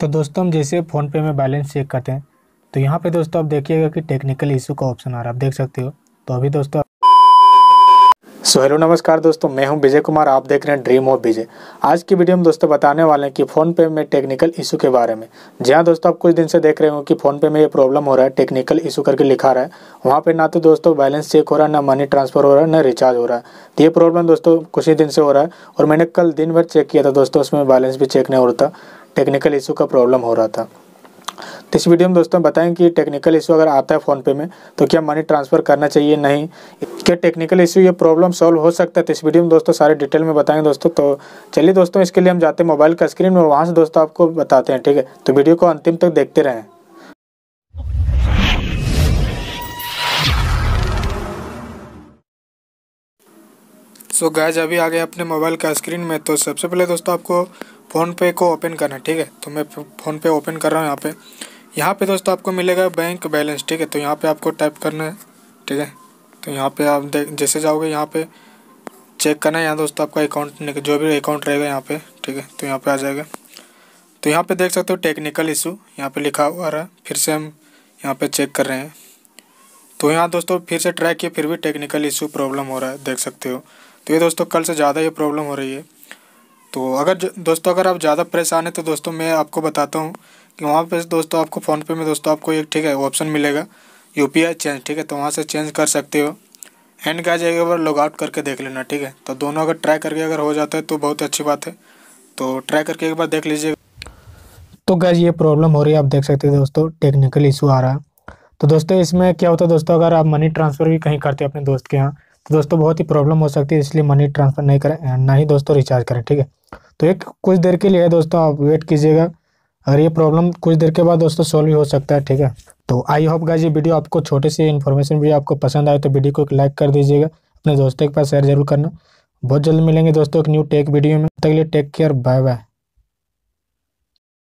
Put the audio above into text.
तो दोस्तों हम जैसे फ़ोन पे में बैलेंस चेक करते हैं तो यहाँ पे दोस्तों आप देखिएगा कि टेक्निकल इशू का ऑप्शन आ रहा है आप देख सकते हो तो अभी दोस्तों सो हेलो नमस्कार दोस्तों मैं हूं विजय कुमार आप देख रहे हैं ड्रीम ऑफ विजय आज की वीडियो में दोस्तों बताने वाले हैं कि फ़ोन पे में टेक्निकल इशू के बारे में जी हाँ दोस्तों आप कुछ दिन से देख रहे हो कि फ़ोन पे में ये प्रॉब्लम हो रहा है टेक्निकल इशू करके लिखा रहा है वहाँ पे ना तो दोस्तों बैलेंस चेक हो रहा है ना मनी ट्रांसफर हो रहा है ना रिचार्ज हो रहा है तो ये प्रॉब्लम दोस्तों कुछ ही दिन से हो रहा है और मैंने कल दिन भर चेक किया था दोस्तों उसमें बैलेंस भी चेक नहीं हो रहा था टेक्निकल इशू का प्रॉब्लम हो रहा था तो इस वीडियो में दोस्तों बताएं कि टेक्निकल इशू अगर आता है फ़ोनपे में तो क्या मनी ट्रांसफ़र करना चाहिए नहीं क्या टेक्निकल इशू ये प्रॉब्लम सॉल्व हो सकता है तो इस वीडियो में दोस्तों सारे डिटेल में बताएंगे दोस्तों तो चलिए दोस्तों इसके लिए हम जाते हैं मोबाइल का स्क्रीन और वहाँ से दोस्तों आपको बताते हैं ठीक है तो वीडियो को अंतिम तक देखते रहें सो गैज अभी आ गए अपने मोबाइल का स्क्रीन में तो सबसे पहले दोस्तों आपको फ़ोन पे को ओपन करना है ठीक है तो मैं फ़ोन पे ओपन कर रहा हूँ यहाँ पे यहाँ पे दोस्तों आपको मिलेगा बैंक बैलेंस ठीक है तो यहाँ पे आपको टाइप करना है ठीक है तो यहाँ पे आप देख जैसे जाओगे यहाँ पे चेक करना है यहाँ दोस्तों आपका अकाउंट जो भी अकाउंट रहेगा यहाँ पे ठीक है तो यहाँ पे आ जाएगा तो यहाँ पे देख सकते हो टेक्निकल इशू यहाँ पे लिखा हुआ रहा फिर से हम यहाँ पे चेक कर रहे हैं तो यहाँ दोस्तों फिर से ट्राई किए फिर भी टेक्निकल इशू प्रॉब्लम हो रहा है देख सकते हो तो ये दोस्तों कल से ज़्यादा ये प्रॉब्लम हो रही है तो अगर दोस्तों अगर आप ज़्यादा परेशान हैं तो दोस्तों मैं आपको बताता हूँ कि वहाँ पर दोस्तों आपको फ़ोनपे में दोस्तों आपको एक ठीक है ऑप्शन मिलेगा यू चेंज ठीक है तो वहाँ से चेंज कर सकते हो एंड क्या जाएगा एक बार लॉग आउट करके देख लेना ठीक है तो दोनों अगर ट्राई करके अगर हो जाता है तो बहुत अच्छी बात है तो ट्राई करके एक बार देख लीजिए तो क्या ये प्रॉब्लम हो रही है आप देख सकते हैं दोस्तों टेक्निकल इशू आ रहा है तो दोस्तों इसमें क्या होता है दोस्तों अगर आप मनी ट्रांसफ़र भी कहीं करते हो अपने दोस्त के यहाँ तो दोस्तों बहुत ही प्रॉब्लम हो सकती है इसलिए मनी ट्रांसफ़र नहीं करें ना ही दोस्तों रिचार्ज करें ठीक है तो एक कुछ देर के लिए है दोस्तों आप वेट कीजिएगा और ये प्रॉब्लम कुछ देर के बाद दोस्तों सॉल्व भी हो सकता है ठीक है तो आई होप गाइज ये वीडियो आपको छोटे से इन्फॉर्मेशन भी आपको पसंद आए तो वीडियो को एक लाइक कर दीजिएगा अपने दोस्तों के पास शेयर जरूर करना बहुत जल्द मिलेंगे दोस्तों एक न्यू टेक वीडियो में तक लिए टेक केयर बाय बाय